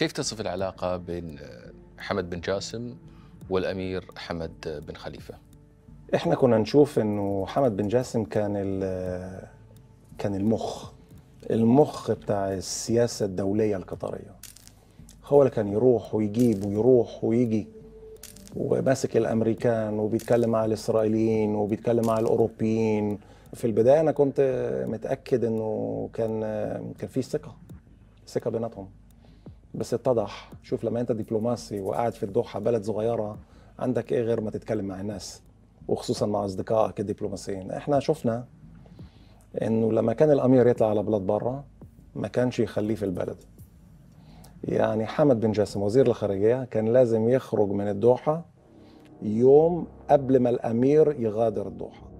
كيف تصف العلاقة بين آه، حمد بن جاسم والأمير حمد بن خليفة؟ إحنا كنا نشوف إنه حمد بن جاسم كان آه، كان المخ المخ بتاع السياسة الدولية القطرية هو اللي كان يروح ويجيب ويروح ويجي وماسك الامريكان وبيتكلم مع الاسرائيليين وبيتكلم مع الاوروبيين في البدايه انا كنت متاكد انه كان آه، كان في ثقه ثقه بيناتهم بس اتضح شوف لما انت دبلوماسي وقاعد في الدوحه بلد صغيره عندك ايه غير ما تتكلم مع الناس وخصوصا مع اصدقائك الدبلوماسيين احنا شفنا انه لما كان الامير يطلع على بلاد بره ما كانش يخليه في البلد يعني حمد بن جاسم وزير الخارجيه كان لازم يخرج من الدوحه يوم قبل ما الامير يغادر الدوحه